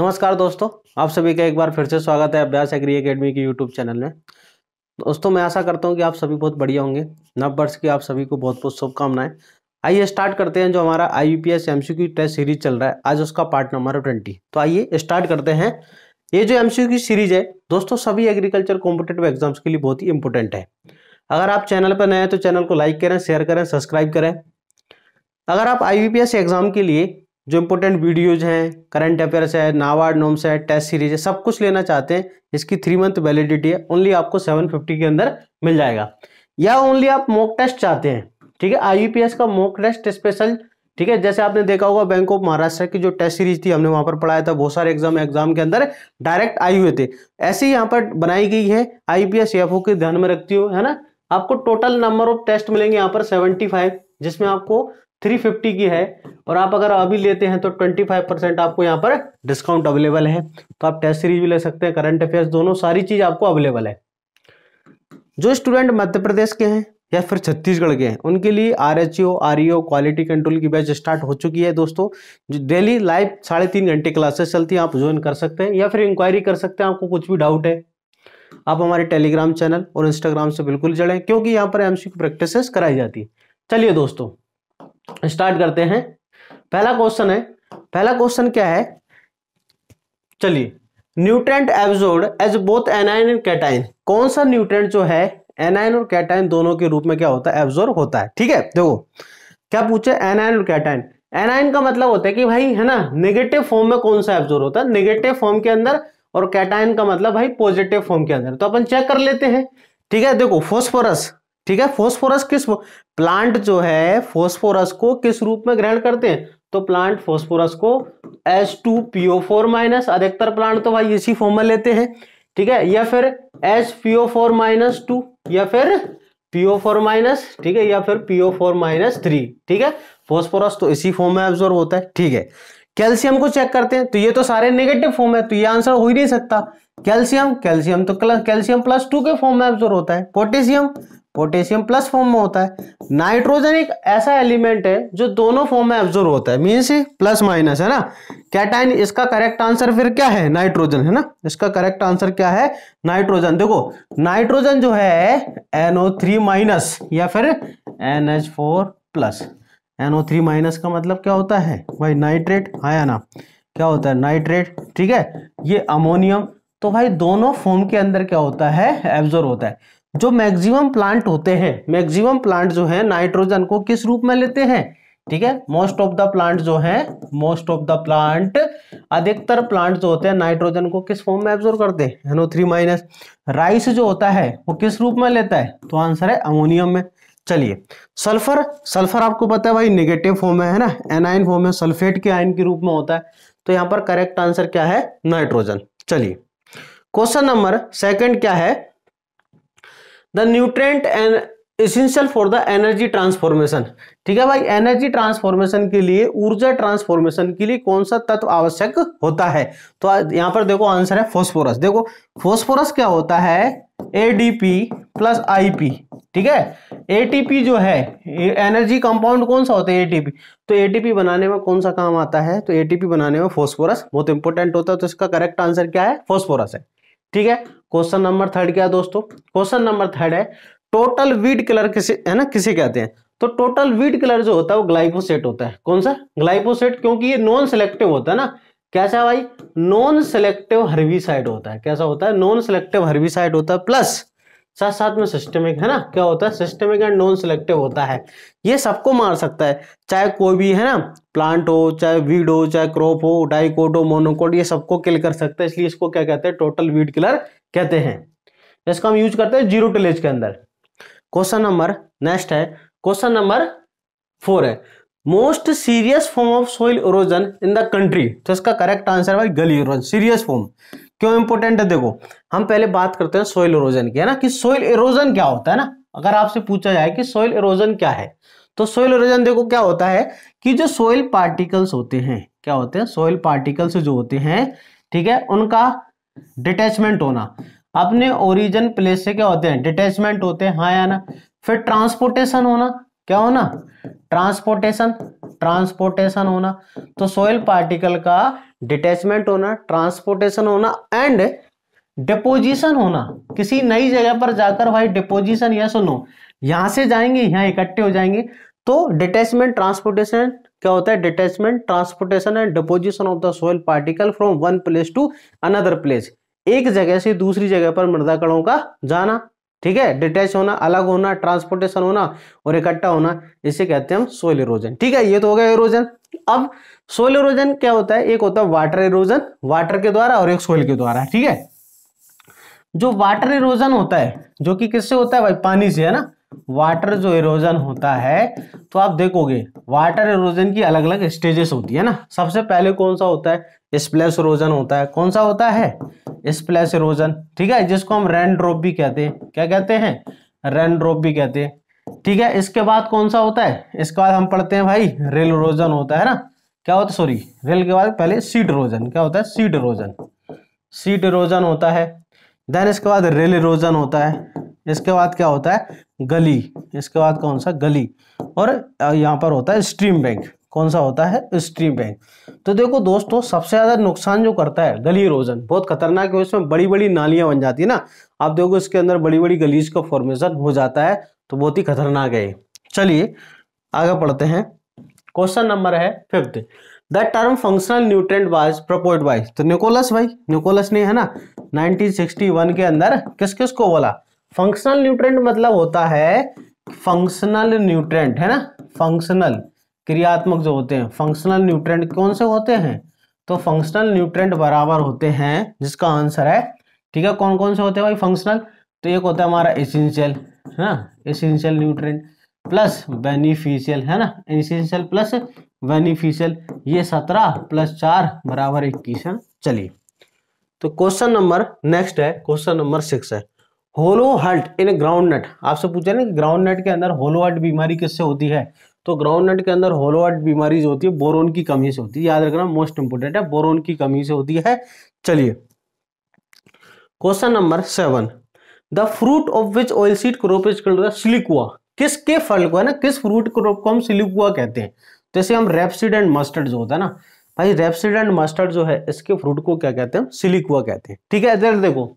नमस्कार दोस्तों आप सभी का एक बार फिर से स्वागत है अभ्यास एग्री एकेडमी के यूट्यूब चैनल में दोस्तों मैं आशा करता हूँ कि आप सभी बहुत बढ़िया होंगे नव वर्ष की आप सभी को बहुत बहुत शुभकामनाएं आइए स्टार्ट करते हैं जो हमारा आई यू टेस्ट सीरीज चल रहा है आज उसका पार्ट नंबर ट्वेंटी तो आइए स्टार्ट करते हैं ये जो एम की सीरीज है दोस्तों सभी एग्रीकल्चर कॉम्पिटेटिव एग्जाम्स के लिए बहुत ही इंपॉर्टेंट है अगर आप चैनल पर नए हैं तो चैनल को लाइक करें शेयर करें सब्सक्राइब करें अगर आप आई एग्ज़ाम के लिए जो इम्पोर्टेंट वीडियोज हैं करंट अफेयर्स है नावार्ड नोम्स है टेस्ट सीरीज है सब कुछ लेना चाहते हैं इसकी थ्री मंथ वैलिडिटी है ओनली आपको सेवन फिफ्टी के अंदर मिल जाएगा या ओनली आप मॉक टेस्ट चाहते हैं ठीक है आईयूपीएस e का मॉक टेस्ट स्पेशल ठीक है जैसे आपने देखा होगा बैंक ऑफ महाराष्ट्र की जो टेस्ट सीरीज थी हमने वहां पर पढ़ाया था बहुत सारे एग्जाम एग्जाम के अंदर डायरेक्ट आए हुए थे ऐसे ही यहाँ पर बनाई गई है आईपीएस एफ e के ध्यान में रखती हो है ना आपको टोटल नंबर ऑफ टेस्ट मिलेंगे यहाँ पर फाइव जिसमें आपको थ्री फिफ्टी की है और आप अगर अभी लेते हैं तो ट्वेंटी फाइव परसेंट आपको यहाँ पर डिस्काउंट अवेलेबल है तो आप टेस्ट सीरीज भी ले सकते हैं करंट अफेयर्स दोनों सारी चीज़ आपको अवेलेबल है जो स्टूडेंट मध्य प्रदेश के हैं या फिर छत्तीसगढ़ के हैं उनके लिए R H O R E O quality control की बैच स्टार्ट हो चुकी है दोस्तों जो डेली लाइव साढ़े तीन घंटे क्लासेस चलती हैं आप ज्वाइन कर सकते हैं या फिर इंक्वायरी कर सकते हैं आपको कुछ भी डाउट है आप हमारे टेलीग्राम चैनल और इंस्टाग्राम से बिल्कुल जड़ें क्योंकि यहाँ पर एम सी प्रैक्टिस कराई जाती है चलिए दोस्तों स्टार्ट करते हैं पहला क्वेश्चन है पहला क्वेश्चन क्या है चलिए nutrient absorbed as both anion and cation कौन सा न्यूट्रेंट जो है एनाइन और कैटाइन दोनों के रूप में क्या होता है एब्जोर्व होता है ठीक है देखो क्या पूछे एनाइन और कैटाइन एनाइन का मतलब होता है कि भाई है ना नेगेटिव फॉर्म में कौन सा एब्जोर्व होता है नेगेटिव फॉर्म के अंदर और कैटाइन का मतलब भाई पॉजिटिव फॉर्म के अंदर तो अपन चेक कर लेते हैं ठीक है देखो फॉस्फोरस ठीक है फोस्फोरस किस प्लांट जो है फोस्फोरस को किस रूप में ग्रहण करते हैं तो प्लांट फोस्फोरस को S two PO four minus अधिकतर प्लांट तो भाई इसी फॉर्म में लेते हैं ठीक है या फिर S PO four minus two या फिर पीओ फोर माइनस ठीक है या फिर पीओ फोर माइनस थ्री ठीक है फोस्फोरस तो इसी फॉर्म में एब्जॉर्व होता है ठीक है कैल्शियम को चेक करते हैं तो ये तो सारे नेगेटिव फॉर्म है तो ये आंसर हो ही नहीं सकता कैल्शियम कैल्शियम तो कैल्शियम प्लस टू के फॉर्म में एब्जॉर्व होता है पोटेशियम पोटेशियम प्लस फॉर्म में होता है नाइट्रोजन एक ऐसा एलिमेंट है जो दोनों फॉर्म में एब्जोर्व होता है मीन्स प्लस माइनस है ना कैटाइन इसका करेक्ट आंसर फिर क्या है नाइट्रोजन है ना इसका करेक्ट आंसर क्या है नाइट्रोजन देखो नाइट्रोजन जो है एनओ थ्री माइनस या फिर N H four plus NO three minus का मतलब क्या होता है भाई नाइट्रेट आया ना क्या होता है नाइट्रेट ठीक है ये अमोनियम तो भाई दोनों फॉर्म के अंदर क्या होता है एब्जोर्व होता है जो मैक्सिमम प्लांट होते हैं मैक्सिमम प्लांट जो है नाइट्रोजन को किस रूप में लेते हैं ठीक है मोस्ट ऑफ द प्लांट जो है मोस्ट ऑफ द प्लांट अधिकतर प्लांट जो होते हैं नाइट्रोजन को किस फॉर्म में एब्जोर्व करते हैं एनओ थ्री माइनस राइस जो होता है वो किस रूप में लेता है तो आंसर है अमोनियम में चलिए सल्फर सल्फर आपको पता है भाई निगेटिव फॉर्म है ना एनाइन फॉर्म है सल्फेट के आयन के रूप में होता है तो यहाँ पर करेक्ट आंसर क्या है नाइट्रोजन चलिए क्वेश्चन नंबर सेकंड क्या है the nutrient an essential for the energy transformation ठीक है भाई एनर्जी ट्रांसफॉर्मेशन के लिए ऊर्जा ट्रांसफॉर्मेशन के लिए कौन सा तत्व आवश्यक होता है तो यहां पर देखो आंसर है फॉस्फोरस देखो फॉस्फोरस क्या होता है एडीपी प्लस आईपी ठीक है एटीपी जो है एनर्जी कंपाउंड कौन सा होता है एटीपी तो एटीपी बनाने में कौन सा काम आता है तो एटीपी बनाने में फॉस्फोरस बहुत इंपॉर्टेंट होता है तो इसका करेक्ट आंसर क्या है फॉस्फोरस है ठीक है क्वेश्चन नंबर थर्ड क्या है दोस्तों क्वेश्चन नंबर थर्ड है टोटल वीड कलर किसे है ना किसे कहते हैं तो टोटल वीड कलर जो होता है वो ग्लाइफोसेट होता है कौन सा ग्लाइफोसेट क्योंकि ये नॉन सेलेक्टिव होता है ना कैसा भाई नॉन सेलेक्टिव हर्बिसाइड होता है कैसा होता है नॉन सेलेक्टिव हर्बिसाइड होता है प्लस साथ साथ में सिस्टमिक है ना क्या होता है सिस्टमिक एंड नॉन सिलेक्टिव होता है ये सबको मार सकता है चाहे कोई भी है ना प्लांट हो चाहे वीड हो चाहे क्रॉप हो डाइकोट हो मोनोकोट ये सबको किल कर सकता है इसलिए इसको क्या कहते हैं टोटल वीड किलर कहते हैं इसका हम यूज करते हैं जीरो टिलेज के अंदर क्वेश्चन नंबर नेक्स्ट है क्वेश्चन नंबर फोर है most serious form of soil erosion in the country तो इसका करेक्ट आंसर भाई गली इरोजन सीरियस फॉर्म क्यों इंपोर्टेंट है देखो हम पहले बात करते हैं सोइल इरोजन की है ना कि सोइल इरोजन क्या होता है ना अगर आपसे पूछा जाए कि सोइल इरोजन क्या है तो सोइल इरोजन देखो क्या होता है कि जो सोइल पार्टिकल्स होते हैं क्या होते हैं सोइल पार्टिकल्स जो होते हैं ठीक है उनका डिटेचमेंट होना अपने ओरिजिन प्लेस से क्या होते हैं डिटेचमेंट होते हैं हाँ या ना फिर ट्रांसपोर्टेशन होना क्या होना ट्रांसपोर्टेशन ट्रांसपोर्टेशन होना तो सोयल पार्टिकल का डिटेचमेंट होना ट्रांसपोर्टेशन होना एंड डिपोजिशन होना किसी नई जगह पर जाकर भाई डिपोजिशन या सुनो यहां से जाएंगे यहां इकट्ठे हो जाएंगे तो डिटेचमेंट ट्रांसपोर्टेशन क्या होता है detachment transportation and deposition of the soil particle from one place to another place एक जगह से दूसरी जगह पर मृदा कणों का जाना ठीक है डिटैच होना अलग होना ट्रांसपोर्टेशन होना और इकट्ठा होना इसे कहते हैं हम सोयल इरोजन ठीक है ये तो हो गया इरोजन अब सोयल इरोजन क्या होता है एक होता है वाटर इरोजन वाटर के द्वारा और एक सोयल के द्वारा ठीक है जो वाटर इरोजन होता है जो कि किससे होता है भाई पानी से है ना वाटर जो इरोजन होता है तो आप देखोगे वाटर इरोजन की अलग अलग स्टेजेस होती है ना सबसे पहले कौन सा होता है स्प्लैश इरोजन होता है कौन सा होता है स्प्लैश इरोजन ठीक है जिसको हम रेन ड्रॉप भी कहते हैं क्या कहते हैं रेन ड्रॉप भी कहते हैं ठीक है इसके बाद कौन सा होता है इसके बाद हम पढ़ते हैं भाई रेल इरोजन होता है ना क्या होता है सॉरी रेल के बाद पहले सीट इरोजन क्या होता है सीट इरोजन सीट इरोजन होता है देन इसके बाद रेल इरोजन होता है इसके बाद क्या होता है गली इसके बाद कौन सा गली और यहाँ पर होता है स्ट्रीम बैंक कौन सा होता है स्ट्रीम बैंक तो देखो दोस्तों सबसे ज़्यादा नुकसान जो करता है गली इरोजन बहुत खतरनाक है इसमें बड़ी बड़ी नालियाँ बन जाती है ना आप देखो इसके अंदर बड़ी बड़ी गलीज का फॉर्मेशन हो जाता है तो बहुत ही खतरनाक है चलिए आगे पढ़ते हैं क्वेश्चन नंबर है fifth the term functional nutrient was proposed was तो निकोलस भाई निकोलस ने है ना 1961 के अंदर किस किस को बोला फंक्शनल न्यूट्रेंट मतलब होता है फंक्शनल न्यूट्रेंट है ना फंक्शनल क्रियात्मक जो होते हैं फंक्शनल न्यूट्रेंट कौन से होते हैं तो फंक्शनल न्यूट्रेंट बराबर होते हैं जिसका आंसर है ठीक है कौन कौन से होते हैं भाई फंक्शनल तो एक होता है हमारा एसेंशियल है ना एसेंशियल न्यूट्रेंट प्लस बेनिफिशियल है ना एसेंशियल प्लस बेनिफिशियल ये सत्रह प्लस चार बराबर इक्कीस है चलिए तो क्वेश्चन नंबर नेक्स्ट है क्वेश्चन नंबर सिक्स है होलो हल्ट इन ग्राउंड नट आपसे पूछा ना ग्राउंड नट के अंदर होलो हर्ट बीमारी किससे होती है तो ग्राउंड नट के अंदर होलो हर्ट बीमारी जो होती है बोरोन की कमी से होती है याद रखना मोस्ट इंपोर्टेंट है बोरोन की कमी से होती है चलिए question number seven the fruit of which oil seed crop is called siliqua किसके फल को है ना किस फ्रूट क्रोप को हम सिलिकुआ कहते हैं जैसे हम रेपसीड एंड मस्टर्ड जो होता है ना भाई रेपसीड एंड मस्टर्ड जो है इसके फ्रूट को क्या कहते हैं सिलिकुआ कहते हैं ठीक है इधर देखो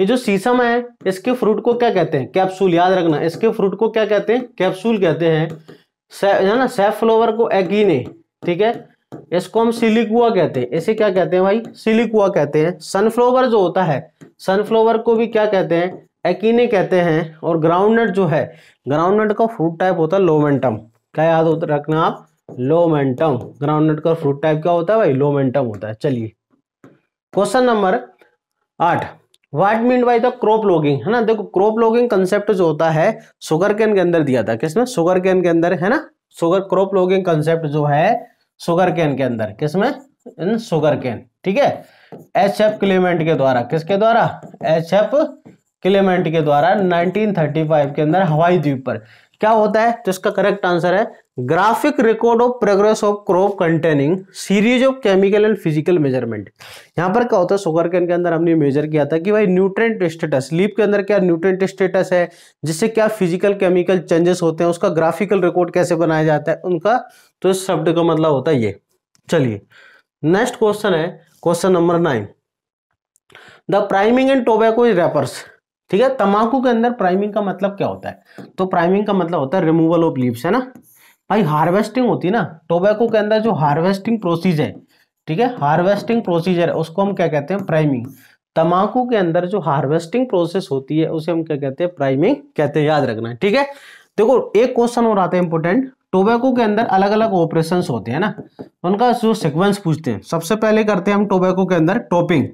ये जो सीसम है इसके फ्रूट को क्या कहते हैं कैप्सूल याद रखना इसके फ्रूट को क्या कहते हैं कैप्सूल कहते हैं ना सेफ फ्लोवर को एगिने ठीक है इसको हम सिलिकुआ कहते हैं इसे क्या कहते हैं भाई सिलिकुआ कहते हैं सनफ्लोवर जो होता है सनफ्लोवर को भी क्या कहते हैं एकीने कहते हैं और ग्राउंडनट जो है ग्राउंडनट का फ्रूट टाइप होता है लोवेंटम क्या याद होता रखना आप लोमेंटम ग्राउंडनट का फ्रूट टाइप क्या होता है भाई लोमेंटम होता है चलिए क्वेश्चन नंबर आठ what mean by the crop logging है ना देखो क्रॉप लॉगिंग कंसेप्ट जो होता है सुगर कैन के अंदर दिया था किसमें सुगर कैन के अंदर है ना सुगर क्रॉप लॉगिंग कंसेप्ट जो है सुगर कैन के अंदर किसमें इन सुगर कैन ठीक है एच एफ क्लेमेंट के द्वारा किसके द्वारा एच एफ क्लेमेंट के द्वारा 1935 के अंदर हवाई द्वीप पर क्या होता है तो इसका करेक्ट आंसर है graphic record of progress of crop containing series of chemical and physical measurement यहाँ पर क्या होता है सुगर कैन के अंदर हमने मेजर किया था कि भाई न्यूट्रेंट स्टेटस लीप के अंदर क्या न्यूट्रेंट स्टेटस है जिससे क्या फिजिकल केमिकल चेंजेस होते हैं उसका ग्राफिकल रिकॉर्ड कैसे बनाया जाता है उनका तो इस शब्द का मतलब होता है ये चलिए नेक्स्ट क्वेश्चन है question number nine the priming and tobacco is wrappers ठीक है तंबाकू के अंदर प्राइमिंग का मतलब क्या होता है तो प्राइमिंग का मतलब होता है रिमूवल ऑफ लीव्स है ना भाई हार्वेस्टिंग होती है ना टोबैको के अंदर जो हार्वेस्टिंग प्रोसीजर ठीक है हार्वेस्टिंग प्रोसीजर है उसको हम क्या कहते हैं प्राइमिंग तमाकू के अंदर जो हार्वेस्टिंग प्रोसेस होती है उसे हम क्या कहते हैं प्राइमिंग कहते हैं याद रखना है ठीक है देखो एक क्वेश्चन और आता है इंपोर्टेंट टोबैको के अंदर अलग अलग ऑपरेशन होते हैं ना उनका जो सिक्वेंस पूछते हैं सबसे पहले करते हैं हम टोबैको के अंदर टॉपिंग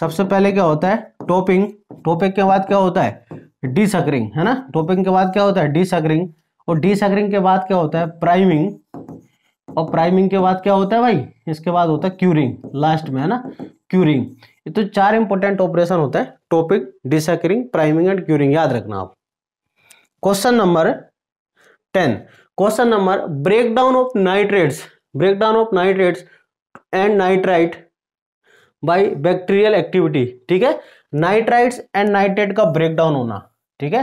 सबसे पहले क्या होता है टोपिंग टोपिंग के बाद क्या होता है डिसकरिंग है ना टोपिंग के बाद क्या होता है डिसकरिंग और डिसकरिंग के बाद क्या होता है प्राइमिंग और प्राइमिंग के बाद क्या होता है भाई इसके बाद होता है क्यूरिंग लास्ट में है ना क्यूरिंग ये तो चार इंपॉर्टेंट ऑपरेशन होता है topping desuckering priming and curing याद रखना आप question number ten question number breakdown of nitrates breakdown of nitrates and nitrite by bacterial activity ठीक है नाइट्राइट एंड नाइट्रेट का ब्रेकडाउन होना ठीक है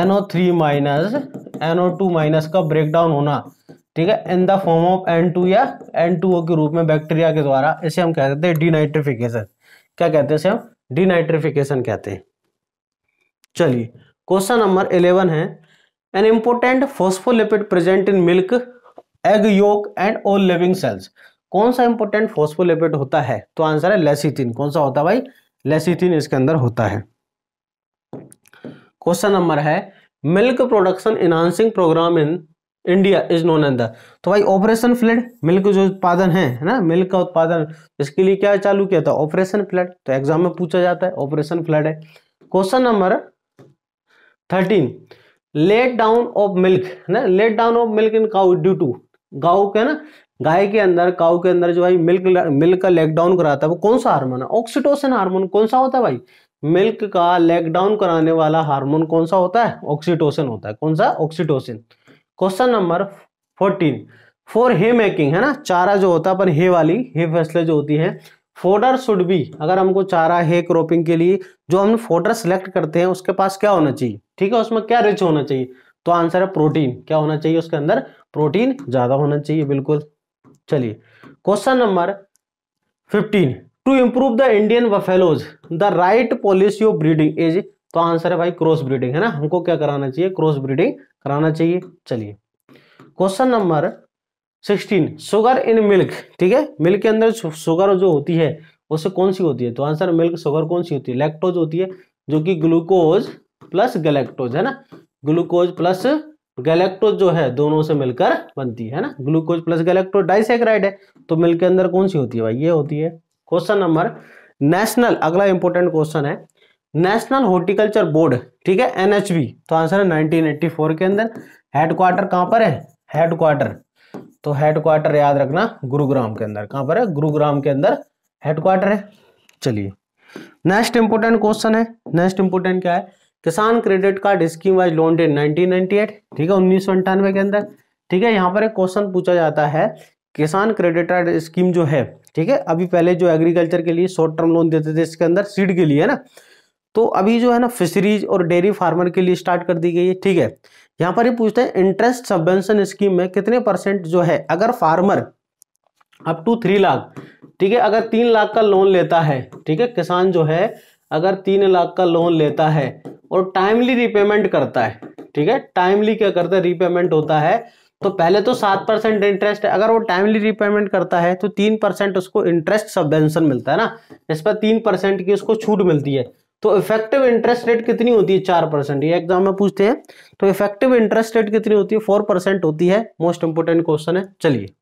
NO three minus NO two minus का ब्रेकडाउन होना ठीक है in the form of N two या एन टू ओ के रूप में बैक्टीरिया के द्वारा इसे हम कहते हैं डीनाइट्रिफिकेशन क्या कहते हैं इसे हम डीनाइट्रिफिकेशन कहते हैं चलिए क्वेश्चन नंबर इलेवन है an important phospholipid present in milk egg yolk and all living cells कौन सा इंपोर्टेंट फोस्फोलिपिड होता है तो आंसर है लेसिथिन कौन सा होता है भाई लेसिथिन इसके अंदर होता है क्वेश्चन नंबर है milk production enhancing programme in India is known an the तो भाई ऑपरेशन फ्लड मिल्क जो उत्पादन है ना मिल्क का उत्पादन इसके लिए क्या चालू किया था ऑपरेशन फ्लड तो एग्जाम में पूछा जाता है ऑपरेशन फ्लड है question number thirteen let down of milk है ना let down of milk in cow due to गाउ के ना गाय के अंदर काउ के अंदर जो भाई मिल्क मिल्क का लेग डाउन कराता है वो कौन सा हार्मोन है ऑक्सीटोसिन हार्मोन कौन सा होता है भाई मिल्क का लेग डाउन कराने वाला हार्मोन कौन सा होता है ऑक्सीटोसिन होता है कौन सा oxytocin question number fourteen for hay making है ना चारा जो होता है पर हे वाली हे फैसले जो होती है फोडर शुड बी अगर हमको चारा हे क्रॉपिंग के लिए जो हम फोडर सेलेक्ट करते हैं उसके पास क्या होना चाहिए ठीक है उसमें क्या रिच होना चाहिए तो आंसर है प्रोटीन क्या होना चाहिए उसके अंदर प्रोटीन ज़्यादा होना चाहिए बिल्कुल चलिए question number fifteen to improve the Indian buffaloes the right policy of breeding is तो आंसर है भाई क्रॉस ब्रीडिंग है ना हमको क्या कराना चाहिए क्रॉस ब्रीडिंग कराना चाहिए चलिए question number sixteen sugar in milk ठीक है मिल्क के अंदर शुगर जो होती है उससे कौन सी होती है तो आंसर मिल्क शुगर कौन सी होती है लैक्टोज होती है जो कि ग्लूकोज प्लस गलेक्टोज है ना ग्लूकोज प्लस गैलेक्टोज जो है दोनों से मिलकर बनती है ना ग्लूकोज प्लस गैलेक्टोज डाइसेक्राइड है तो मिल के अंदर कौन सी होती है भाई ये होती है क्वेश्चन नंबर नेशनल अगला इंपॉर्टेंट क्वेश्चन है नेशनल हॉर्टिकल्चर बोर्ड ठीक है एनएचबी तो आंसर है 1984 के अंदर हेडक्वार्टर कहां पर है हेडक्वार्टर तो हेडक्वार्टर याद रखना गुरुग्राम के अंदर कहां पर है गुरुग्राम के अंदर हेडक्वार्टर है चलिए नेक्स्ट इंपोर्टेंट क्वेश्चन है नेक्स्ट इंपोर्टेंट क्या है Kisan credit card scheme was launched in 1998 ठीक है उन्नीस के अंदर ठीक है यहाँ पर एक क्वेश्चन पूछा जाता है किसान क्रेडिट कार्ड स्कीम जो है ठीक है अभी पहले जो एग्रीकल्चर के लिए शॉर्ट टर्म लोन देते थे इसके अंदर सीड के लिए है ना तो अभी जो है ना फिशरीज और डेयरी फार्मर के लिए स्टार्ट कर दी गई है ठीक है यहाँ पर ही पूछते हैं इंटरेस्ट सबवेंशन स्कीम में कितने परसेंट जो है अगर farmer up to three lakh ठीक है अगर तीन लाख का लोन लेता है ठीक है किसान जो है अगर तीन लाख का लोन लेता है और टाइमली रिपेमेंट करता है ठीक है टाइमली क्या करता है रिपेमेंट होता है तो पहले तो सात परसेंट इंटरेस्ट अगर वो टाइमली रिपेमेंट करता है तो तीन परसेंट उसको इंटरेस्ट सबवेंशन मिलता है ना इस पर तीन परसेंट की उसको छूट मिलती है तो इफेक्टिव इंटरेस्ट रेट कितनी होती है चार परसेंट ये एग्जाम में पूछते हैं तो इफेक्टिव इंटरेस्ट रेट कितनी होती है फोर परसेंट होती है मोस्ट इंपोर्टेंट क्वेश्चन है चलिए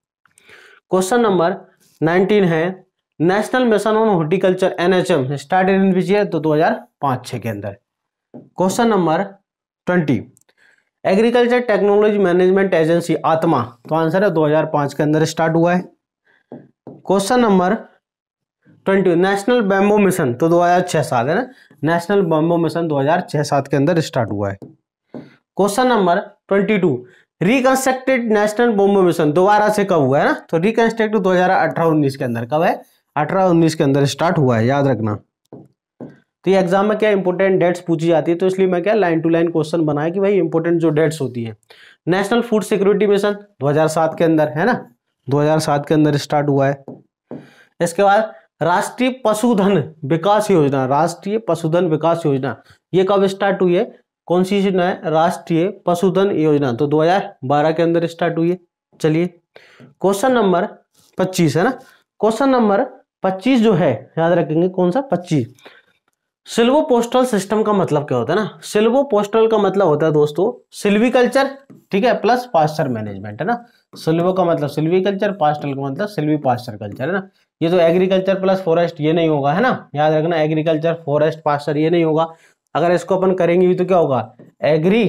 क्वेश्चन नंबर नाइनटीन है national mission on horticulture NHM start in दो हजार पांच छह के अंदर question number twenty agriculture technology management agency ATMA तो आंसर है 2005 के अंदर स्टार्ट हुआ है question number twenty national bamboo mission तो 2006 साल है ना नेशनल बैम्बो मिशन 2006 सात के अंदर स्टार्ट हुआ है question number twenty two reconstructed national bamboo mission दोबारा से कब हुआ है ना तो रिकंस्ट्रक्ट दो हजार अठारह उन्नीस के अंदर कब है अठारह उन्नीस के अंदर स्टार्ट हुआ है याद रखना तो ये एग्जाम में क्या इंपॉर्टेंट डेट्स पूछी जाती है तो इसलिए मैं क्या लाइन टू लाइन क्वेश्चन बनाया कि भाई इंपॉर्टेंट जो डेट्स होती है नेशनल फूड सिक्योरिटी मिशन 2007 के अंदर है ना 2007 के अंदर स्टार्ट हुआ है इसके बाद राष्ट्रीय पशुधन विकास योजना राष्ट्रीय पशुधन विकास योजना ये कब स्टार्ट हुई है कौन सी योजना है राष्ट्रीय पशुधन योजना तो 2012 के अंदर स्टार्ट हुई है चलिए क्वेश्चन नंबर 25 है ना क्वेश्चन नंबर 25 जो है याद रखेंगे कौन सा सिल्वो पोस्टल सिस्टम का मतलब क्या होता है ना सिल्वो पोस्टल का मतलब होता है दोस्तों सिल्वीकल्चर ठीक है प्लस पास्टर मैनेजमेंट है ना सिल्वो का मतलब सिल्वीकल्चर पास्टल का मतलब सिल्वी पास्टर कल्चर है ना ये तो एग्रीकल्चर प्लस फॉरेस्ट ये नहीं होगा है ना याद रखना एग्रीकल्चर फॉरेस्ट पास्टर ये नहीं होगा अगर इसको अपन करेंगे भी तो क्या होगा एग्री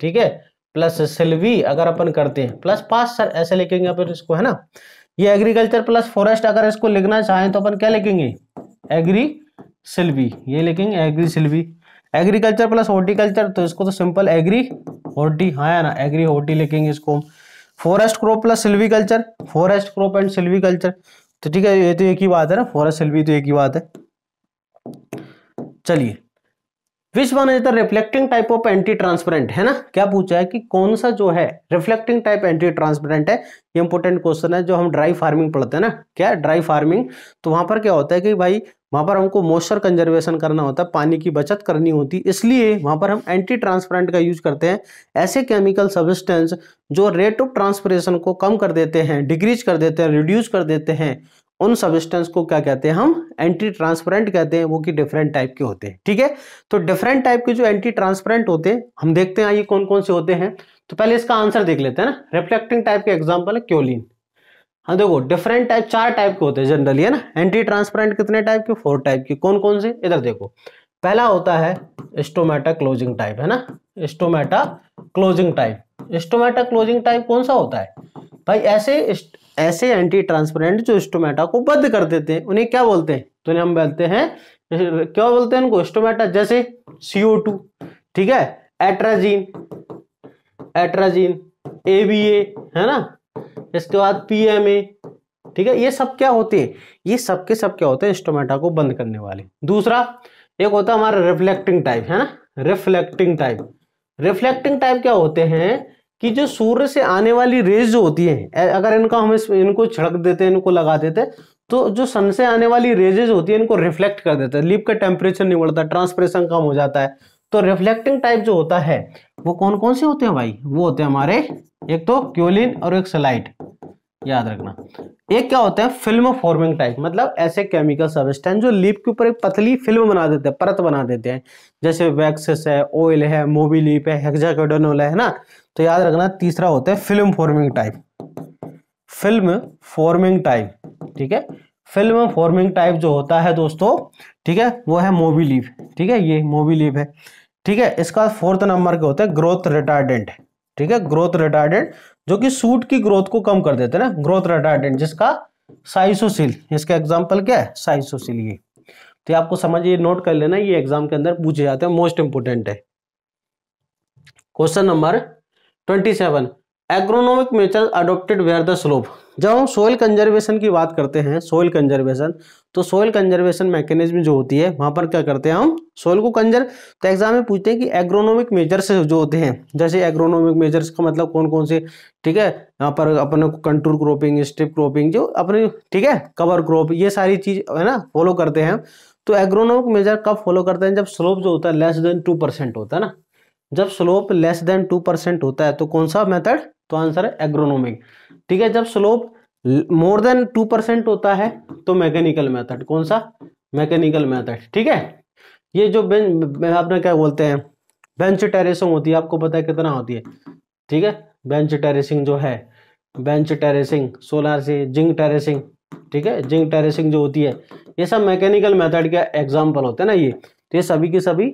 ठीक है प्लस सिल्वी अगर अपन करते हैं प्लस पास्टर ऐसे लिखेंगे अपन इसको है ना ये एग्रीकल्चर प्लस फॉरेस्ट अगर इसको लिखना चाहें तो अपन क्या लिखेंगे एग्री सिल्वी ये लिखेंगे agri silvi agriculture plus horticulture तो इसको तो सिंपल एग्री हॉर्टी हाँ है ना एग्री हॉर्टी लिखेंगे इसको forest crop plus silviculture forest crop and silviculture तो ठीक है ये तो एक ही बात है ना फॉरेस्ट सिल्वी तो एक ही बात है चलिए which one is the reflecting type of antitranspirant है ना क्या पूछा है कि कौन सा जो है रिफ्लेक्टिंग टाइप एंटी ट्रांसपेरेंट है ये इंपॉर्टेंट क्वेश्चन है जो हम ड्राई फार्मिंग पढ़ते हैं ना क्या ड्राई फार्मिंग तो वहां पर क्या होता है कि भाई वहाँ पर हमको मॉइस्चर कंजर्वेशन करना होता है पानी की बचत करनी होती है इसलिए वहाँ पर हम एंटी ट्रांसपेरेंट का यूज करते हैं ऐसे केमिकल सब्सटेंस जो रेट ऑफ ट्रांसपरेशन को कम कर देते हैं डिक्रीज कर देते हैं रिड्यूस कर देते हैं उन सब्सटेंस को क्या कहते हैं हम एंटी ट्रांसपेरेंट कहते हैं वो कि डिफरेंट टाइप के होते हैं ठीक है तो डिफरेंट टाइप के जो एंटी ट्रांसपेरेंट होते हैं हम देखते हैं ये कौन कौन से होते हैं तो पहले इसका आंसर देख लेते हैं ना रिफ्लेक्टिंग टाइप के एग्जाम्पल है क्योलिन हाँ देखो डिफरेंट टाइप चार टाइप के होते हैं जनरली है ना एंटी ट्रांसपेरेंट कितने टाइप के फोर टाइप के कौन कौन से इधर देखो पहला होता है स्टोमेटा क्लोजिंग टाइप है ना stomata closing type stomata closing type कौन सा होता है भाई ऐसे ऐसे एंटी ट्रांसपेरेंट जो स्टोमेटा को बंद कर देते हैं उन्हें क्या बोलते हैं तो हम बोलते हैं क्या बोलते हैं उनको स्टोमेटा जैसे सीओ टू ठीक है एट्राजीन एट्राजीन ए है ना इसके बाद पीएमए ठीक है ये सब क्या होते हैं ये सब के सब क्या होते हैं स्टोमेटा को बंद करने वाले दूसरा एक होता है हमारा रिफ्लेक्टिंग टाइप है ना रिफ्लेक्टिंग टाइप रिफ्लेक्टिंग टाइप क्या होते हैं कि जो सूर्य से आने वाली रेज जो होती है अगर इनका हम इनको छिड़क देते हैं इनको लगा देते तो जो सन से आने वाली रेजेज होती है इनको रिफ्लेक्ट कर देता है लीप का टेम्परेचर नहीं बढ़ता ट्रांसप्रेशन कम हो जाता है तो रिफ्लेक्टिंग टाइप जो होता है वो कौन कौन से होते हैं भाई वो होते हैं हमारे एक तो क्योलिन और एक सलाइट याद रखना एक क्या होता है फिल्म फॉर्मिंग टाइप मतलब ऐसे केमिकल सब्सटेंस जो लीप के ऊपर एक पतली फिल्म बना देते हैं परत बना देते हैं जैसे वैक्सेस है ऑयल है मोबी लीप है हेक्साकोडोनोल है ना तो याद रखना तीसरा होता है film forming type film forming type ठीक है फिल्म फॉर्मिंग टाइप जो होता है दोस्तों ठीक है वो है मोबी लिप ठीक है ये मोबी लिप है ठीक है इसका फोर्थ नंबर के होता है ग्रोथ रिटार्डेंट ठीक है ग्रोथ रिटार्डेंट जो कि सूट की ग्रोथ को कम कर देते हैं ना ग्रोथ रिटार्डेंट जिसका साइसोसिल इसका एग्जाम्पल क्या है साइसोसिल ये तो आपको समझिए नोट कर लेना ये एग्जाम के अंदर पूछे जाते हैं मोस्ट इंपोर्टेंट है question number twenty seven agronomic method adopted where the slope जब हम सोयल कंजर्वेशन की बात करते हैं सोयल कंजर्वेशन तो सोयल कंजर्वेशन मैकेनिज्म जो होती है वहाँ पर क्या करते हैं हम सोयल को कंजर्व तो एग्जाम में पूछते हैं कि एग्रोनॉमिक मेजर्स जो होते हैं जैसे एग्रोनॉमिक मेजर्स का मतलब कौन कौन से ठीक है यहाँ पर अपने कंट्रोल क्रॉपिंग स्ट्रिप क्रॉपिंग जो अपने ठीक है कवर क्रॉप ये सारी चीज़ है ना फॉलो करते हैं तो एग्रोनॉमिक मेजर कब फॉलो करते हैं जब स्लोप जो होता है लेस देन टू परसेंट होता है ना जब slope less than two percent होता है तो कौन सा मेथड तो आंसर है एग्रोनोमिक ठीक है जब slope more than two percent होता है तो मैकेनिकल मेथड कौन सा मैकेनिकल मेथड ठीक है ये जो बेंच आपने क्या बोलते हैं बेंच टेरेसिंग होती है आपको पता है कितना होती है ठीक है बेंच टेरेसिंग जो है बेंच टेरेसिंग सोलर से जिंक टेरेसिंग ठीक है जिंक टेरेसिंग जो होती है ये सब मैकेनिकल मेथड के एग्जाम्पल होते हैं ना ये तो ये सभी के सभी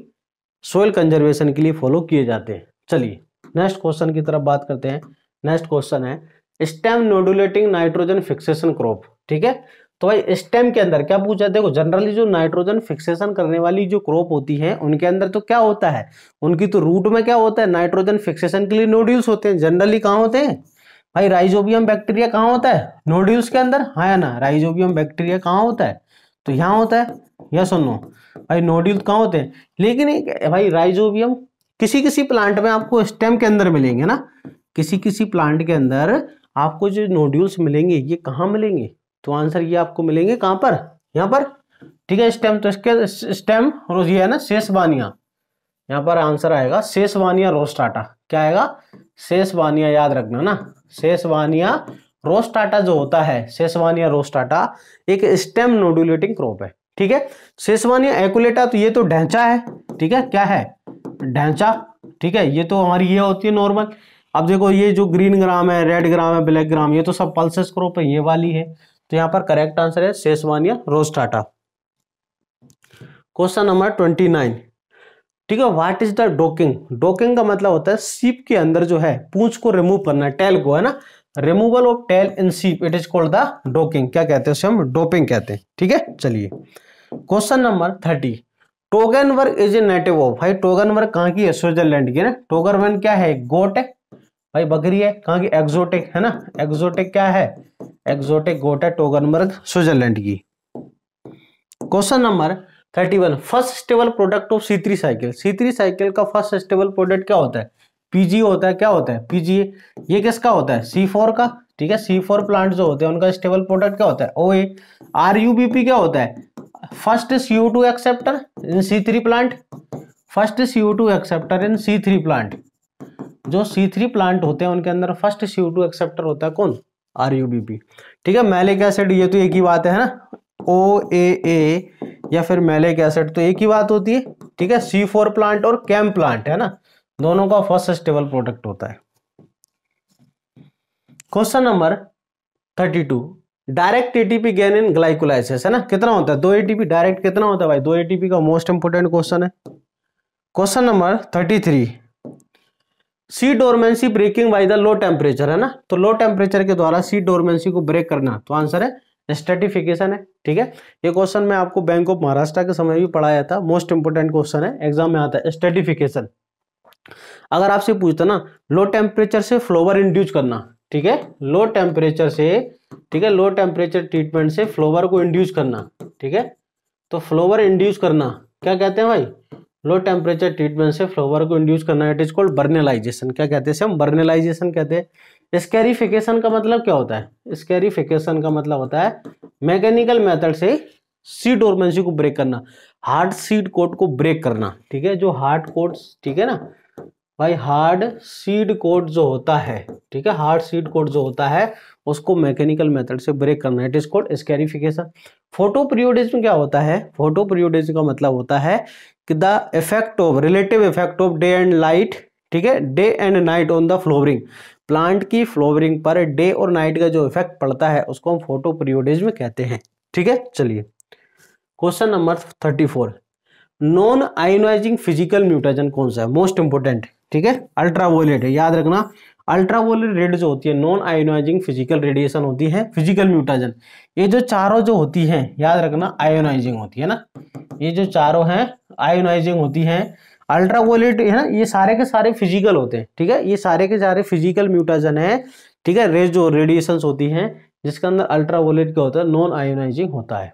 सोयल कंजर्वेशन के लिए फॉलो किए जाते हैं चलिए नेक्स्ट क्वेश्चन की तरफ बात करते हैं नेक्स्ट क्वेश्चन है stem nodulating nitrogen fixation crop ठीक है तो भाई स्टेम के अंदर क्या पूछा देखो जनरली जो नाइट्रोजन फिक्सेशन करने वाली जो क्रॉप होती है उनके अंदर तो क्या होता है उनकी तो रूट में क्या होता है नाइट्रोजन फिक्सेशन के लिए नोड्यूल्स होते हैं जनरली कहाँ होते हैं भाई राइजोबियम बैक्टीरिया कहाँ होता है नोड्यूल्स के अंदर हाँ या ना राइजोबियम बैक्टीरिया कहाँ होता है तो यहाँ होता है या सुनो भाई नोड्यूल कहाँ होते हैं लेकिन भाई राइजोबियम किसी किसी प्लांट में आपको स्टेम के अंदर मिलेंगे ना किसी किसी प्लांट के अंदर आपको जो नोड्यूल्स मिलेंगे ये कहाँ मिलेंगे तो आंसर ये आपको मिलेंगे कहाँ पर यहाँ पर ठीक है स्टेम तो इसके स्टेम और ये है ना शेषवानिया यहाँ पर आंसर आएगा शेषवानिया रोस्टाटा क्या आएगा शेषवानिया याद रखना ना शेषवानिया रोस्टाटा जो होता है शेषवानिया रोस्टाटा एक स्टेम नोडुलेटिंग क्रॉप है ठीक है शेषवानिया एकुलेटा तो ये तो ढांचा है ठीक है क्या है ढांचा ठीक है ये तो हमारी ये होती है नॉर्मल अब देखो ये जो ग्रीन ग्राम है रेड ग्राम है ब्लैक ग्राम ये तो सब पल्सेस क्रोप है ये वाली है तो यहाँ पर करेक्ट आंसर है सेसवान या rostrata question number twenty nine ठीक है what is the docking docking का मतलब होता है सीप के अंदर जो है पूछ को रिमूव करना टेल को है ना removal of tail in sheep it is called the docking क्या कहते हैं उसे हम डोपिंग कहते हैं ठीक है चलिए question number thirty Toggenburg is a native of भाई टोगनवर्ग कहाँ की है स्विट्जरलैंड की ना टोगरवन क्या है गोट है भाई बकरी है कहाँ की एक्सोटिक है ना एक्सोटिक क्या है एक्सोटिक गोट है टोगनबर्ग स्विट्जरलैंड की question number thirty one first stable product of C cycle C cycle का फर्स्ट स्टेबल प्रोडक्ट क्या होता है पीजी होता है क्या होता है पीजी ये किसका होता है सी फोर का ठीक है सी फोर प्लांट जो होते हैं उनका स्टेबल प्रोडक्ट क्या होता है O A R U B P क्या होता है first C O two acceptor in C three plant first C O two acceptor in C three plant जो सी थ्री प्लांट होते हैं उनके अंदर फर्स्ट सी टू एक्सेप्टर होता है कौन आर यू बी पी ठीक है मैलिक एसिड ये तो एक ही बात है ना ओ ए ए या फिर मैलिक एसिड तो एक ही बात होती है ठीक है सी फोर प्लांट और कैम प्लांट है ना दोनों का फर्स्ट स्टेबल प्रोडक्ट होता है question number thirty two direct ATP gain in glycolysis है ना कितना होता है दो एटीपी डायरेक्ट कितना होता है भाई दो एटीपी का मोस्ट इंपोर्टेंट क्वेश्चन है question number thirty three seed dormancy breaking by the low temperature है ना तो लो टेम्परेचर के द्वारा सी डोरमेंसी को ब्रेक करना तो आंसर है स्टेटिफिकेशन है ठीक है ये क्वेश्चन मैं आपको बैंक ऑफ महाराष्ट्र के समय भी पढ़ाया था मोस्ट इंपोर्टेंट क्वेश्चन है एग्जाम में आता है स्टेटिफिकेशन अगर आपसे पूछता ना लो टेम्परेचर से फ्लोवर इंड्यूस करना ठीक है लो टेम्परेचर से ठीक है लो टेम्परेचर ट्रीटमेंट से फ्लोवर को इंड्यूस करना ठीक है तो फ्लोवर इंड्यूस करना क्या कहते हैं भाई लो टेम्परेचर ट्रीटमेंट से फ्लोवर को इंड्यूस करना इट इज कॉल्ड बर्नेलाइजेशन क्या कहते हैं हम बर्नेलाइजेशन कहते हैं स्कैरिफिकेशन का मतलब क्या होता है स्कैरिफिकेशन का मतलब होता है मैकेनिकल मेथड से सीड डोरमेंसी को ब्रेक करना हार्ड सीड कोट को ब्रेक करना ठीक है जो हार्ड कोट ठीक है ना भाई हार्ड सीड कोट जो होता है ठीक है हार्ड सीड कोट जो होता है उसको मैकेनिकल मेथड से ब्रेक करना it is called scarification photoperiodism क्या होता है फोटो पीरियोडिज्म का मतलब होता है the effect of relative effect of day and light ठीक है day and night on the flowering plant की फ्लोवरिंग पर डे और नाइट का जो इफेक्ट पड़ता है उसको हम फोटो पीरियोडिज्म कहते हैं ठीक है चलिए question number thirty four non ionizing physical mutagen कौन सा है मोस्ट इंपोर्टेंट ठीक है अल्ट्रा वोलेट है याद रखना अल्ट्रावोलेट रेड जो होती है नॉन आयोनाइजिंग फिजिकल रेडिएशन होती है फिजिकल म्यूटाजन ये जो चारों जो होती है याद रखना आयोनाइजिंग होती है ना ये जो चारों हैं आयोनाइजिंग होती है अल्ट्रावोलेट है ना ये सारे के सारे फिजिकल होते हैं ठीक है ये सारे के सारे फिजिकल म्यूटाजन है ठीक है रेज जो रेडिएशन होती है जिसके अंदर अल्ट्रावोलेट क्या होता है नॉन आयोनाइजिंग होता है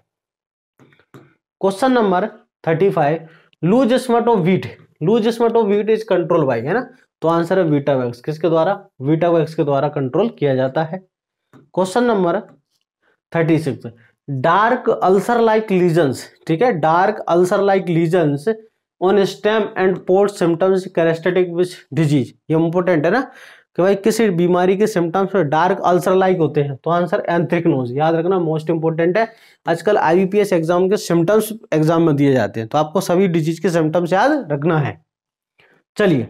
question number thirty five loose smut of wheat loose smut of wheat is control by है ना तो आंसर है वीटा किसके द्वारा वीटा के द्वारा कंट्रोल किया जाता है question number thirty six dark ulcer like lesions ठीक है dark ulcer like lesions on stem and pod symptoms characteristic which disease ये इंपॉर्टेंट है ना कि भाई किसी बीमारी के सिम्टम्स में डार्क अल्सर लाइक होते हैं तो आंसर एंथ्रिकनोज याद रखना मोस्ट इंपॉर्टेंट है आजकल आईबीपीएस एग्जाम के सिम्टम्स एग्जाम में दिए जाते हैं तो आपको सभी डिजीज के सिम्टम्स याद रखना है चलिए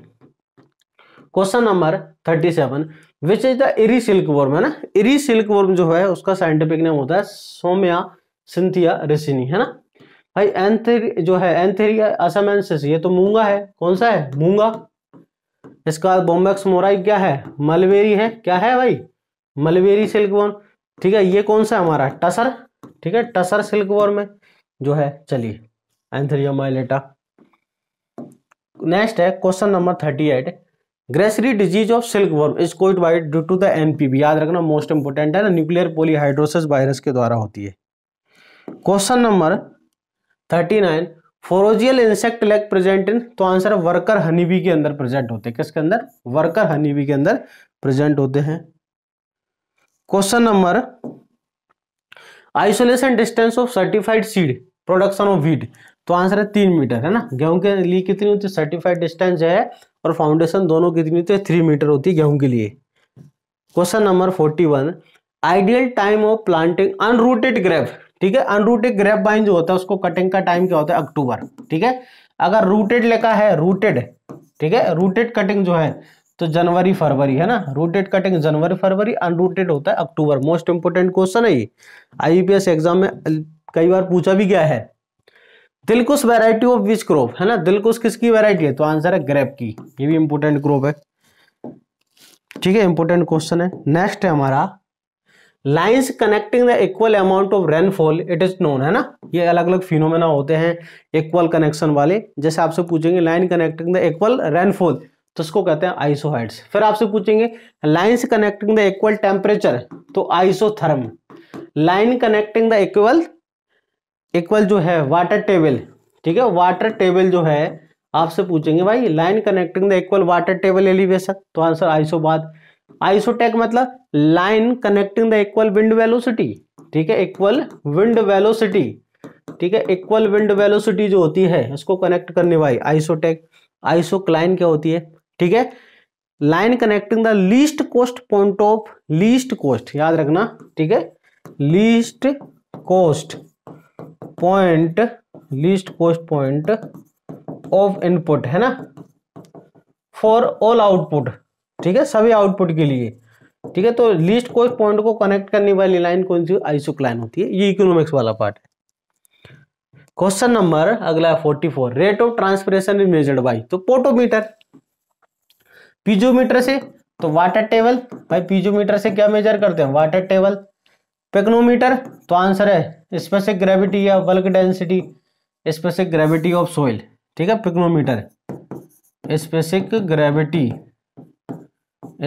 question number thirty seven which is the eri silkworm है ना इरी सिल्क वर्म जो है उसका साइंटिफिक नेम होता है सोम्या सिंथिया रेसिनी है ना भाई एंथेरी जो है एंथेरिया असमेंसिस ये तो मूंगा है कौन सा है मूंगा इसका बॉम्बेक्स मोराई क्या है मलवेरी है क्या है भाई मलवेरी सिल्क वर्म ठीक है ये कौन सा हमारा टसर ठीक है टसर सिल्क वर्म है जो है चलिए एंथेरिया माइलेटा नेक्स्ट है question number thirty eight grasserie disease of silkworm is caused by due to the NPV याद रखना मोस्ट इंपोर्टेंट है ना न्यूक्लियर पोलीहाइड्रोसिस वायरस के द्वारा होती है question number thirty nine fossorial insect leg present in तो आंसर वर्कर हनीबी के अंदर प्रेजेंट होते हैं किसके अंदर वर्कर हनीबी के अंदर प्रेजेंट होते हैं question number isolation distance of certified seed production of wheat तो आंसर है तीन मीटर है ना गेहूं के लिए कितनी होती है सर्टिफाइड डिस्टेंस है और फाउंडेशन दोनों कितनी होती है थ्री मीटर होती है गेहूं के लिए question number forty one ideal time of planting unrooted grape ठीक है अनरूटेड ग्रेप बाइन जो होता है उसको कटिंग का टाइम क्या होता है अक्टूबर ठीक है अगर रूटेड लेखा है रूटेड ठीक है रूटेड कटिंग जो है तो जनवरी फरवरी है ना रूटेड कटिंग जनवरी फरवरी अनरूटेड होता है अक्टूबर मोस्ट इंपोर्टेंट क्वेश्चन है ये आईपीएस एग्जाम e में कई बार पूछा भी गया है Dilkush variety of which crop है ना दिलकुश किसकी वेराइटी है तो आंसर है ग्रेप की ये भी इंपोर्टेंट क्रॉप है ठीक है इंपोर्टेंट क्वेश्चन है नेक्स्ट है हमारा lines connecting the equal amount of rainfall it is known है ना ये अलग अलग फिनोमेना होते हैं इक्वल कनेक्शन वाले जैसे आपसे पूछेंगे line connecting the equal rainfall तो इसको कहते हैं आइसोहाइड्स फिर आपसे पूछेंगे lines connecting the equal temperature तो isotherm line connecting the equal equal जो है वाटर टेबल ठीक है वाटर टेबल जो है आपसे पूछेंगे भाई line connecting the equal water table elevation तो आंसर आइसो बात आइसोटेक मतलब line connecting the equal wind velocity ठीक है इक्वल विंड वेलोसिटी ठीक है इक्वल विंड वेलोसिटी जो होती है उसको कनेक्ट करने वाली आइसोटेक आइसोक्लाइन क्या होती है ठीक है line connecting the least cost point of least cost याद रखना ठीक है least cost point least cost point of input है ना फॉर ऑल आउटपुट ठीक है सभी आउटपुट के लिए ठीक है तो लीस्ट कॉस्ट पॉइंट को कनेक्ट करने वाली लाइन कौन सी आईसुक लाइन होती है ये इकोनॉमिक्स वाला पार्ट है क्वेश्चन नंबर अगला है forty four rate of transpiration is measured by तो पोटोमीटर पीजोमीटर से तो वाटर टेबल भाई पीजोमीटर से क्या मेजर करते हैं वाटर टेबल पेक्नोमीटर तो आंसर है स्पेसिक ग्रेविटी या bulk density specific gravity of soil ठीक है pycnometer specific gravity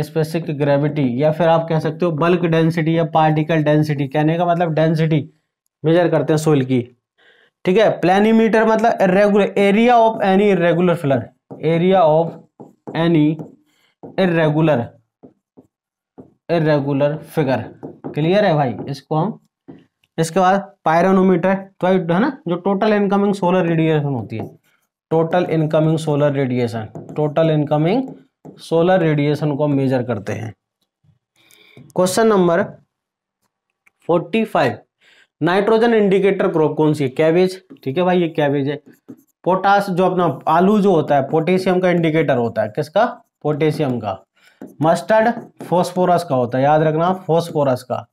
specific gravity या फिर आप कह सकते हो बल्क डेंसिटी या पार्टिकल डेंसिटी कहने का मतलब डेंसिटी मेजर करते हैं सोइल की ठीक है प्लानीमीटर मतलब irregular area of any irregular filler area of any irregular irregular figure clear है भाई इसको हम इसके बाद पायरोनोमीटर तो है ना जो टोटल इनकमिंग सोलर रेडिएशन होती है total incoming solar radiation total incoming solar radiation को मेजर करते हैं question number forty five nitrogen indicator crop कौन सी है कैबेज ठीक है भाई ये कैबेज है पोटास जो अपना आलू जो होता है पोटेशियम का इंडिकेटर होता है किसका पोटेशियम का मस्टर्ड फोस्फोरस का होता है याद रखना फोस्फोरस का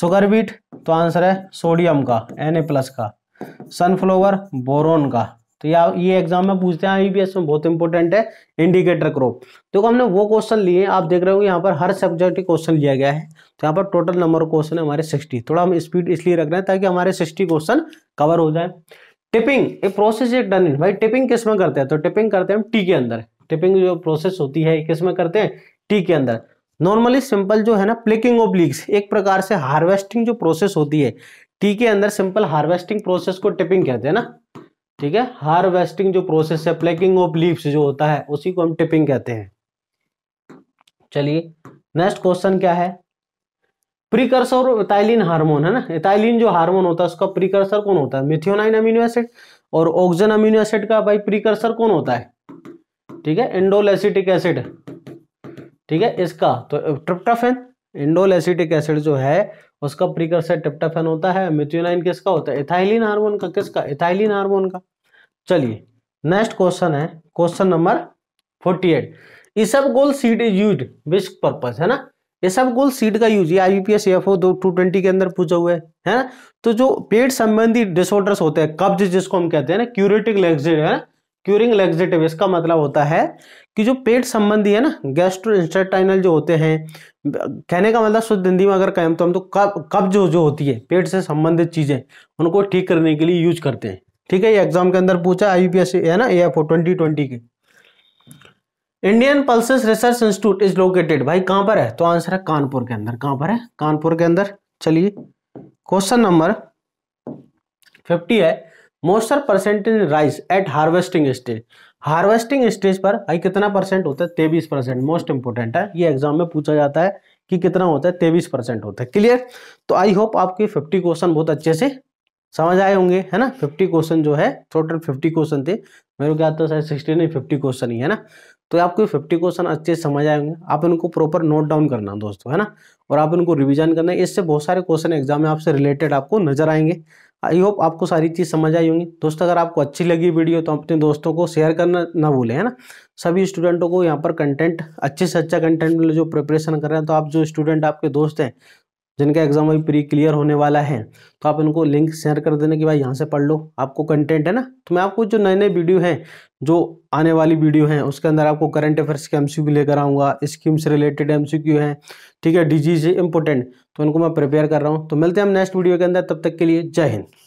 सुगर बीट तो आंसर है सोडियम का एन प्लस का सनफ्लावर बोरोन का तो या ये एग्जाम में पूछते हैं आईबीएस में बहुत इंपॉर्टेंट है इंडिकेटर क्रोप देखो तो हमने वो क्वेश्चन लिए आप देख रहे हो यहाँ पर हर सब्जेक्ट क्वेश्चन लिया गया है तो यहाँ पर टोटल नंबर ऑफ क्वेश्चन है हमारे सिक्सटी थोड़ा हम स्पीड इसलिए रख रहे हैं ताकि हमारे सिक्सटी क्वेश्चन कवर हो जाए tipping a process is done in भाई टिपिंग किस में करते हैं तो टिपिंग करते हैं हम टी के अंदर टिपिंग जो प्रोसेस होती है किस में करते हैं टी के अंदर नॉर्मली सिंपल जो है ना प्लिकिंग ऑफ लीक्स एक प्रकार से हार्वेस्टिंग जो प्रोसेस होती है टी के अंदर सिंपल हार्वेस्टिंग प्रोसेस को टिपिंग कहते हैं ना ठीक है हार्वेस्टिंग जो प्रोसेस है प्लेकिंग ऑफ लीव्स जो होता है उसी को हम टिपिंग कहते हैं चलिए नेक्स्ट क्वेश्चन क्या है प्रीकर्सर इथाइलिन हार्मोन है ना इथाइलिन जो हार्मोन होता है उसका प्रीकर्सर कौन होता है मिथियोनाइन अमीनो एसिड और ऑक्सीजन अमीनो एसिड का भाई प्रीकर्सर कौन होता है ठीक है इंडोलेसिटिक एसिड ठीक है इसका तो ट्रिप्टाफेन इंडोलेसिटिक एसिड जो है उसका प्रीकर्सर ट्रिप्टाफेन होता है मिथ्योनाइन किसका होता है इथाइलिन हार्मोन का किसका इथाइलिन हार्मोन का चलिए नेक्स्ट क्वेश्चन है question number forty eight isabgol seed is use which purpose है ना इसब गोल सीड का यूज ये I P S F O दो टू ट्वेंटी के अंदर पूछा हुआ है है ना तो जो पेट संबंधी डिसऑर्डर्स होते हैं कब्ज जिसको हम कहते हैं ना क्यूरेटिक लेग्जिड है ना क्यूरिंग लेग्जिटिव इसका मतलब होता है कि जो पेट संबंधी है ना गैस्ट्रो इंस्टेटाइनल जो होते हैं कहने का मतलब शुद्ध हिंदी में अगर कहें तो हम तो कब कब्ज जो, जो होती है पेट से संबंधित चीज़ें उनको ठीक करने के लिए यूज करते हैं ठीक है ये एग्जाम के अंदर पूछा आई है ना ए एफ ट्वेंटी ट्वेंटी के Indian pulses research institute is located भाई कहाँ पर है तो आंसर है कानपुर के अंदर कहाँ पर है कानपुर के अंदर चलिए क्वेश्चन नंबर फिफ्टी है moisture percentage rice at harvesting stage harvesting stage पर भाई कितना परसेंट होता है तेईस परसेंट मोस्ट इंपोर्टेंट है ये एग्जाम में पूछा जाता है कि कितना होता है तेईस परसेंट होता है क्लियर तो आई होप आपके फिफ्टी क्वेश्चन बहुत अच्छे से समझ आए होंगे है ना फिफ्टी क्वेश्चन जो है टोटल फिफ्टी क्वेश्चन थे मेरे को क्या था तो शायद सिक्सटी नहीं फिफ्टी क्वेश्चन ही है ना तो आपको फिफ्टी क्वेश्चन अच्छे से समझ आएंगे आप इनको प्रॉपर नोट डाउन करना दोस्तों है ना और आप इनको रिविजन करना इससे बहुत सारे क्वेश्चन एग्जाम में आपसे रिलेटेड आपको नजर आएंगे आई होप आपको सारी चीज़ समझ आई होंगी दोस्तों अगर आपको अच्छी लगी वीडियो तो अपने दोस्तों को शेयर करना ना भूलें है ना सभी स्टूडेंटों को यहाँ पर कंटेंट अच्छे से अच्छा कंटेंट जो प्रिपरेशन कर रहे हैं तो आप जो स्टूडेंट आपके दोस्त हैं जिनका एग्जाम अभी प्री क्लियर होने वाला है तो आप इनको लिंक शेयर कर देना कि भाई यहाँ से पढ़ लो आपको कंटेंट है ना तो मैं आपको जो नए नए वीडियो हैं जो आने वाली वीडियो हैं उसके अंदर आपको करंट अफेयर्स के एमसीक्यू लेकर आऊँगा स्कीम से रिलेटेड एमसीक्यू हैं ठीक है डिजीज इंपोर्टेंट तो इनको मैं प्रिपेयर कर रहा हूँ तो मिलते हैं हम नेक्स्ट वीडियो के अंदर तब तक के लिए जय हिंद